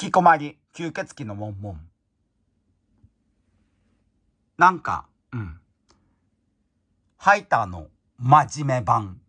引きこもり、吸血鬼のもんもん。なんか、うん。ハイターの真面目版。